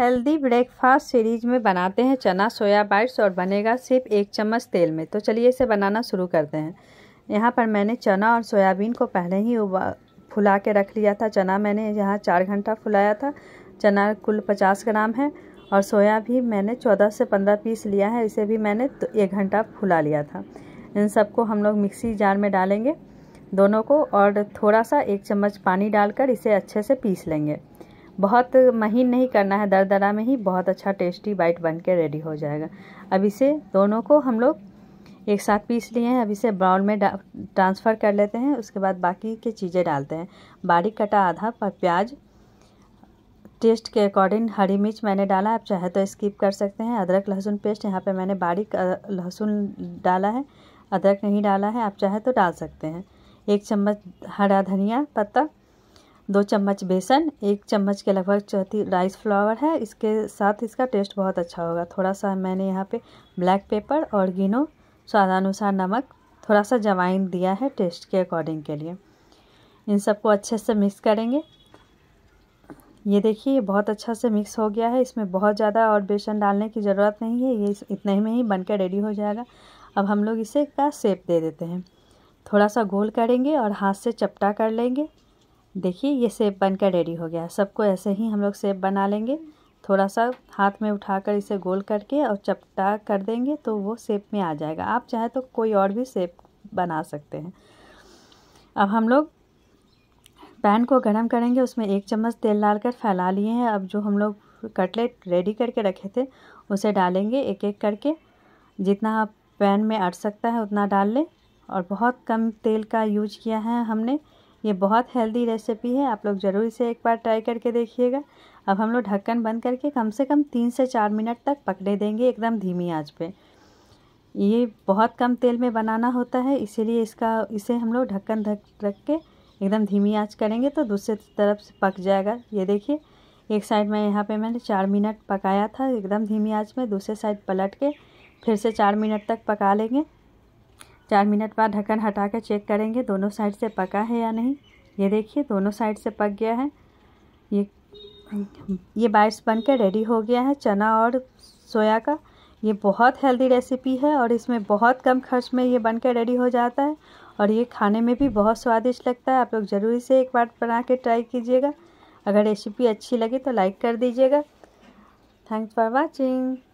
healthy breakfast series में बनाते हैं चना सोया बाइट्स और बनेगा सिर्फ एक चम्मच तेल में तो चलिए इसे बनाना शुरू करते हैं यहाँ पर मैंने चना और सोयाबीन को पहले ही उबा फुला के रख लिया था चना मैंने यहाँ चार घंटा फुलाया था चना कुल पचास ग्राम है और सोया भी मैंने चौदह से पंद्रह पीस लिया है इसे भी मैंने तो एक घंटा फुला लिया था इन सबको हम लोग मिक्सी जार में डालेंगे दोनों को और थोड़ा सा एक चम्मच पानी डालकर इसे अच्छे से पीस लेंगे बहुत महीन नहीं करना है दरदरा में ही बहुत अच्छा टेस्टी बाइट बन के रेडी हो जाएगा अब इसे दोनों को हम लोग एक साथ पीस लिए हैं अब इसे ब्राउन में ट्रांसफ़र कर लेते हैं उसके बाद बाकी के चीज़ें डालते हैं बारीक कटा आधा पर प्याज टेस्ट के अकॉर्डिंग हरी मिर्च मैंने डाला आप चाहे तो स्किप कर सकते हैं अदरक लहसुन पेस्ट यहाँ पे मैंने बारीक लहसुन डाला है अदरक नहीं डाला है आप चाहे तो डाल सकते हैं एक चम्मच हरा धनिया पत्ता दो चम्मच बेसन एक चम्मच के लगभग चौथी राइस फ्लावर है इसके साथ इसका टेस्ट बहुत अच्छा होगा थोड़ा सा मैंने यहाँ पे ब्लैक पेपर और गिनो स्वादानुसार नमक थोड़ा सा जवाइन दिया है टेस्ट के अकॉर्डिंग के लिए इन सबको अच्छे से मिक्स करेंगे ये देखिए बहुत अच्छा से मिक्स हो गया है इसमें बहुत ज़्यादा और बेसन डालने की ज़रूरत नहीं है ये इतने ही में ही बनकर रेडी हो जाएगा अब हम लोग इसे का सेप दे देते हैं थोड़ा सा गोल करेंगे और हाथ से चपटा कर लेंगे देखिए ये सेब बन कर रेडी हो गया सबको ऐसे ही हम लोग सेब बना लेंगे थोड़ा सा हाथ में उठाकर इसे गोल करके और चपटा कर देंगे तो वो सेप में आ जाएगा आप चाहे तो कोई और भी सेप बना सकते हैं अब हम लोग पैन को गर्म करेंगे उसमें एक चम्मच तेल डालकर फैला लिए हैं अब जो हम लोग कटलेट रेडी करके रखे थे उसे डालेंगे एक एक करके जितना आप पैन में अट सकता है उतना डाल लें और बहुत कम तेल का यूज किया है हमने ये बहुत हेल्दी रेसिपी है आप लोग ज़रूर इसे एक बार ट्राई करके देखिएगा अब हम लोग ढक्कन बंद करके कम से कम तीन से चार मिनट तक पकड़े देंगे एकदम धीमी आंच पे ये बहुत कम तेल में बनाना होता है इसीलिए इसका इसे हम लोग ढक्कन ढक रख के एकदम धीमी आंच करेंगे तो दूसरे तरफ से पक जाएगा ये देखिए एक साइड में यहाँ पे मैंने चार मिनट पकाया था एकदम धीमी आंच में दूसरे साइड पलट के फिर से चार मिनट तक पका लेंगे चार मिनट बाद ढक्कन हटा कर चेक करेंगे दोनों साइड से पका है या नहीं ये देखिए दोनों साइड से पक गया है ये ये बाइट्स बन रेडी हो गया है चना और सोया का ये बहुत हेल्दी रेसिपी है और इसमें बहुत कम खर्च में ये बन रेडी हो जाता है और ये खाने में भी बहुत स्वादिष्ट लगता है आप लोग जरूरी से एक बार बना के ट्राई कीजिएगा अगर रेसिपी अच्छी लगी तो लाइक कर दीजिएगा थैंक्स फॉर वॉचिंग